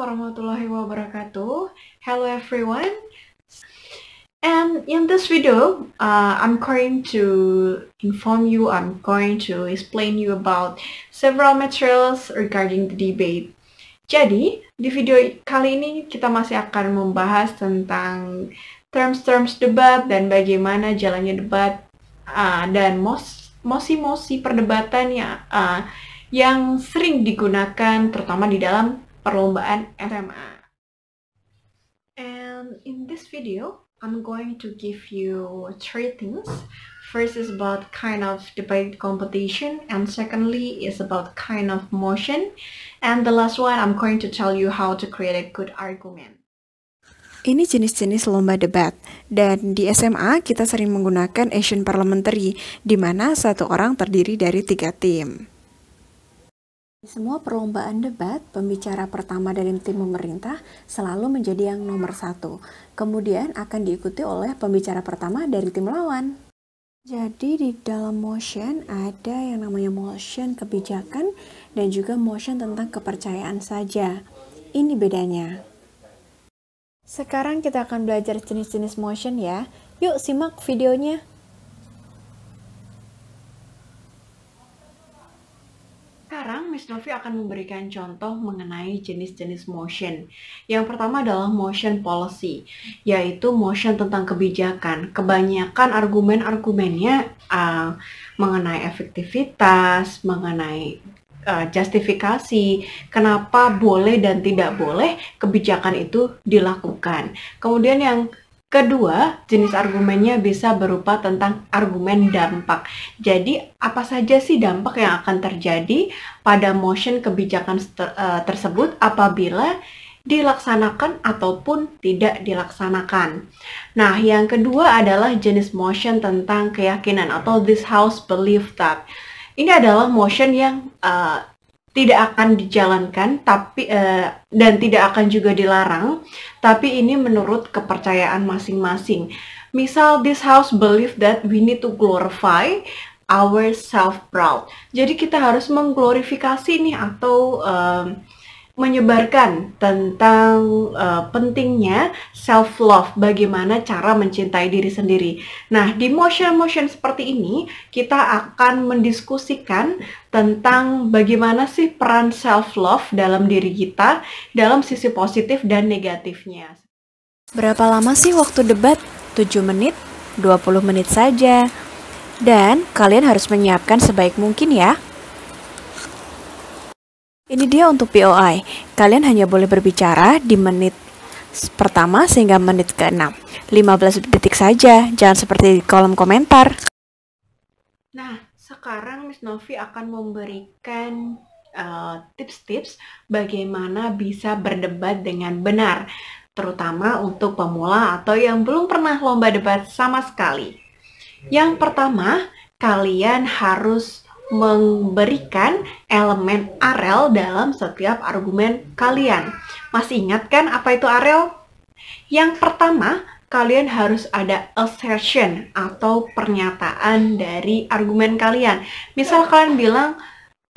warahmatullahi wabarakatuh. Hello everyone. And in this video, uh, I'm going to inform you, I'm going to explain you about several materials regarding the debate. Jadi, di video kali ini kita masih akan membahas tentang terms-terms debat dan bagaimana jalannya debat uh, dan mosi-mosi perdebatan ya, uh, yang sering digunakan terutama di dalam perlombaan RMA. And in this video, I'm going to give you three things. First is about kind of debate competition and secondly is about kind of motion and the last one I'm going to tell you how to create a good argument. Ini jenis-jenis lomba debat dan di SMA kita sering menggunakan Asian Parliamentary di mana satu orang terdiri dari tiga tim. Di semua perlombaan debat, pembicara pertama dari tim pemerintah selalu menjadi yang nomor satu. Kemudian akan diikuti oleh pembicara pertama dari tim lawan. Jadi di dalam motion ada yang namanya motion kebijakan dan juga motion tentang kepercayaan saja. Ini bedanya. Sekarang kita akan belajar jenis-jenis motion ya. Yuk simak videonya. Novi akan memberikan contoh mengenai jenis-jenis motion. Yang pertama adalah motion policy, yaitu motion tentang kebijakan. Kebanyakan argumen-argumennya uh, mengenai efektivitas, mengenai uh, justifikasi kenapa boleh dan tidak boleh kebijakan itu dilakukan. Kemudian yang Kedua, jenis argumennya bisa berupa tentang argumen dampak. Jadi, apa saja sih dampak yang akan terjadi pada motion kebijakan eh, tersebut apabila dilaksanakan ataupun tidak dilaksanakan. Nah, yang kedua adalah jenis motion tentang keyakinan atau this house believe that. Ini adalah motion yang uh, tidak akan dijalankan tapi eh, dan tidak akan juga dilarang tapi ini menurut kepercayaan masing-masing. Misal this house believe that we need to glorify our self proud. Jadi kita harus mengglorifikasi nih atau uh, menyebarkan tentang uh, pentingnya self love, bagaimana cara mencintai diri sendiri. Nah, di motion motion seperti ini kita akan mendiskusikan tentang bagaimana sih peran self love dalam diri kita dalam sisi positif dan negatifnya. Berapa lama sih waktu debat? 7 menit, 20 menit saja. Dan kalian harus menyiapkan sebaik mungkin ya dia untuk POI, kalian hanya boleh berbicara di menit pertama sehingga menit ke-6. 15 detik saja, jangan seperti di kolom komentar. Nah, sekarang Miss Novi akan memberikan eh, tips-tips uh, tips -tips bagaimana bisa berdebat dengan benar, terutama untuk pemula atau yang belum pernah lomba debat sama sekali. Yang pertama, kalian harus memberikan elemen arel dalam setiap argumen kalian. Masih ingat kan apa itu arel? Yang pertama, kalian harus ada assertion atau pernyataan dari argumen kalian. Misal kalian bilang,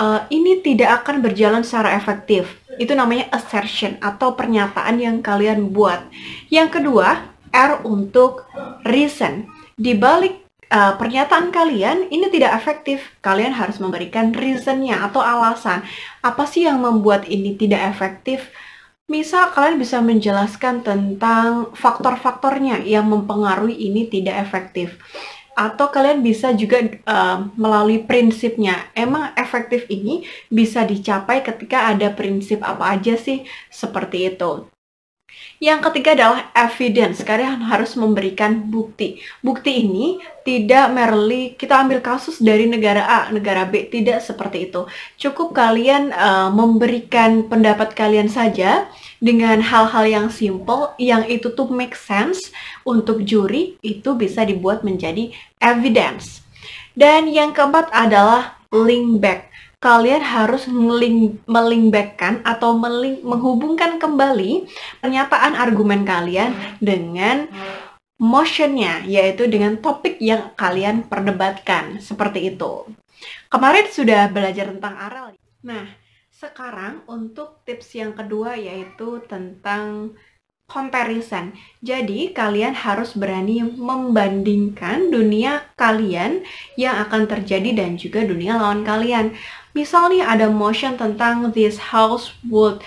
e, ini tidak akan berjalan secara efektif. Itu namanya assertion atau pernyataan yang kalian buat. Yang kedua, R untuk reason. Di balik uh, pernyataan kalian ini tidak efektif. Kalian harus memberikan reasonnya atau alasan. Apa sih yang membuat ini tidak efektif? Misal kalian bisa menjelaskan tentang faktor-faktornya yang mempengaruhi ini tidak efektif. Atau kalian bisa juga uh, melalui prinsipnya. Emang efektif ini bisa dicapai ketika ada prinsip apa aja sih seperti itu. Yang ketiga adalah evidence, kalian harus memberikan bukti. Bukti ini tidak merely kita ambil kasus dari negara A, negara B, tidak seperti itu. Cukup kalian uh, memberikan pendapat kalian saja dengan hal-hal yang simple, yang itu tuh make sense untuk juri, itu bisa dibuat menjadi evidence. Dan yang keempat adalah link back kalian harus meling atau meling menghubungkan kembali pernyataan argumen kalian dengan motionnya, yaitu dengan topik yang kalian perdebatkan, seperti itu. Kemarin sudah belajar tentang aral. Nah, sekarang untuk tips yang kedua yaitu tentang comparison. Jadi, kalian harus berani membandingkan dunia kalian yang akan terjadi dan juga dunia lawan kalian. Misalnya ada motion tentang this house would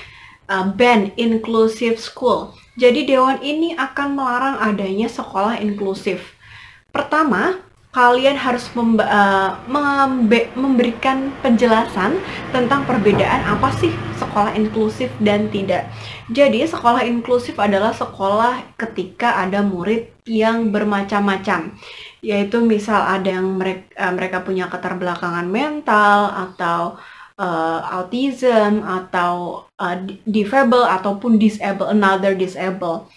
uh, ban inclusive school. Jadi, dewan ini akan melarang adanya sekolah inklusif. Pertama, kalian harus memba uh, membe memberikan penjelasan tentang perbedaan apa sih sekolah inklusif dan tidak. Jadi, sekolah inklusif adalah sekolah ketika ada murid yang bermacam-macam, yaitu misal ada yang mereka, uh, eh, mereka punya keterbelakangan mental atau uh, autism atau uh, disable ataupun disable another disable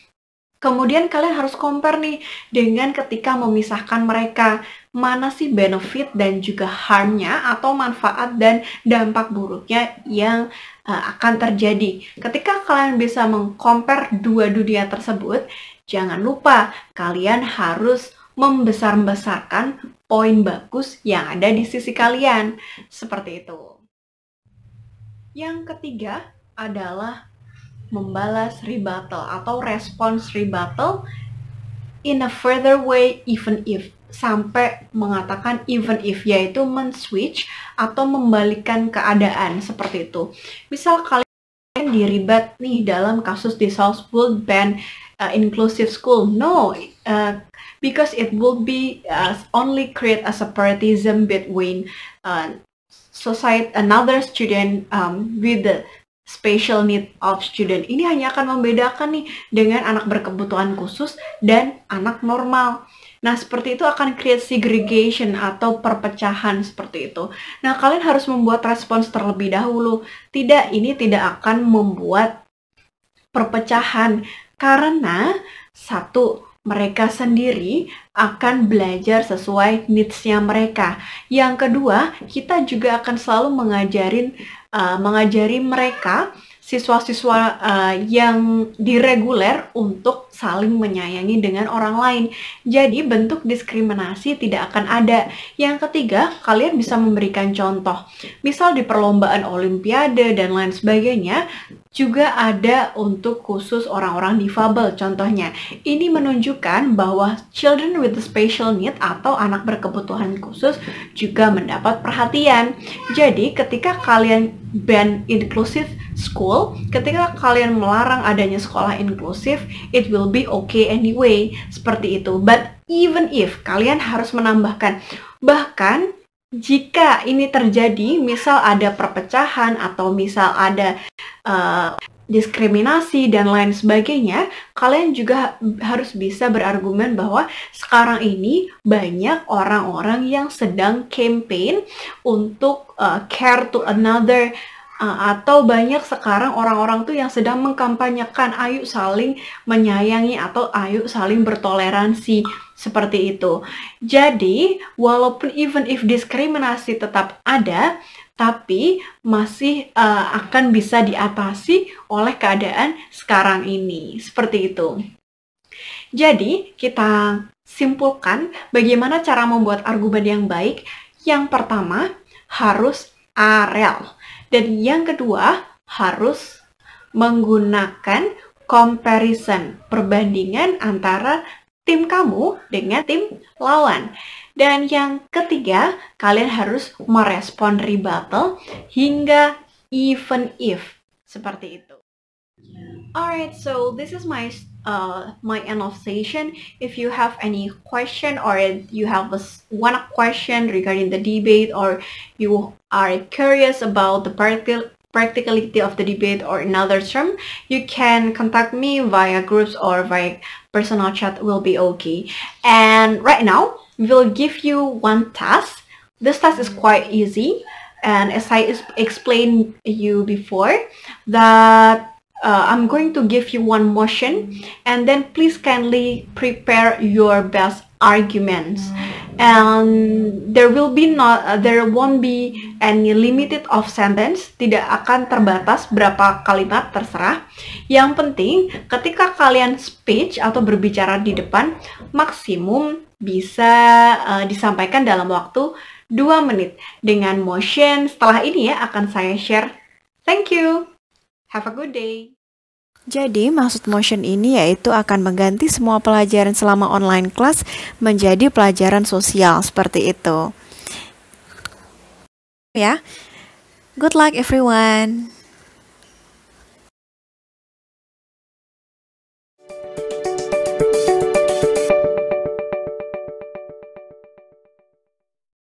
Kemudian kalian harus compare nih dengan ketika memisahkan mereka. Mana sih benefit dan juga harmnya atau manfaat dan dampak buruknya yang uh, akan terjadi. Ketika kalian bisa mengcompare dua dunia tersebut, jangan lupa kalian harus membesar-besarkan poin bagus yang ada di sisi kalian. Seperti itu. Yang ketiga adalah membalas rebuttal atau respons rebuttal in a further way even if sampai mengatakan even if yaitu men-switch atau membalikan keadaan seperti itu. Misal kalian diribat nih dalam kasus di Southwood ban uh, inclusive school. No, uh, because it will be uh, only create a separatism between uh, society another student um, with the special need of student ini hanya akan membedakan nih dengan anak berkebutuhan khusus dan anak normal. Nah, seperti itu akan create segregation atau perpecahan seperti itu. Nah, kalian harus membuat respons terlebih dahulu. Tidak, ini tidak akan membuat perpecahan karena satu mereka sendiri akan belajar sesuai needs-nya mereka. Yang kedua, kita juga akan selalu mengajarin Eh, mengajari mereka siswa-siswa uh, yang direguler untuk saling menyayangi dengan orang lain. Jadi bentuk diskriminasi tidak akan ada. Yang ketiga, kalian bisa memberikan contoh. Misal di perlombaan olimpiade dan lain sebagainya, juga ada untuk khusus orang-orang difabel contohnya. Ini menunjukkan bahwa children with special need atau anak berkebutuhan khusus juga mendapat perhatian. Jadi ketika kalian ban inclusive school, ketika kalian melarang adanya sekolah inklusif, it will be okay anyway, seperti itu. But even if, kalian harus menambahkan, bahkan jika ini terjadi, misal ada perpecahan atau misal ada uh, diskriminasi dan lain sebagainya, kalian juga harus bisa berargumen bahwa sekarang ini banyak orang-orang yang sedang campaign untuk uh, care to another Ah, atau banyak sekarang orang-orang tuh yang sedang mengkampanyekan ayo saling menyayangi atau ayo saling bertoleransi seperti itu. Jadi, walaupun even if diskriminasi tetap ada, tapi masih uh, akan bisa diatasi oleh keadaan sekarang ini. Seperti itu. Jadi, kita simpulkan bagaimana cara membuat argumen yang baik. Yang pertama, harus areal. Dan yang kedua, harus menggunakan comparison, perbandingan antara tim kamu dengan tim lawan. Dan yang ketiga, kalian harus merespon rebuttal hingga even if. Seperti itu. Alright, so this is my uh, my annotation. If you have any question or you have a, one question regarding the debate or you are curious about the practicality of the debate or another term, you can contact me via groups or via personal chat will be okay. And right now, we'll give you one task. This task is quite easy and as I explained you before, that uh, I'm going to give you one motion and then please kindly prepare your best arguments and there will be not uh, there won't be any limited of sentence tidak akan terbatas berapa kalimat terserah yang penting ketika kalian speech atau berbicara di depan maksimum bisa uh, disampaikan dalam waktu 2 menit dengan motion setelah ini ya akan saya share thank you Have a good day. Jadi, maksud motion ini yaitu akan mengganti semua pelajaran selama online class menjadi pelajaran sosial seperti itu. Ya. Good luck everyone.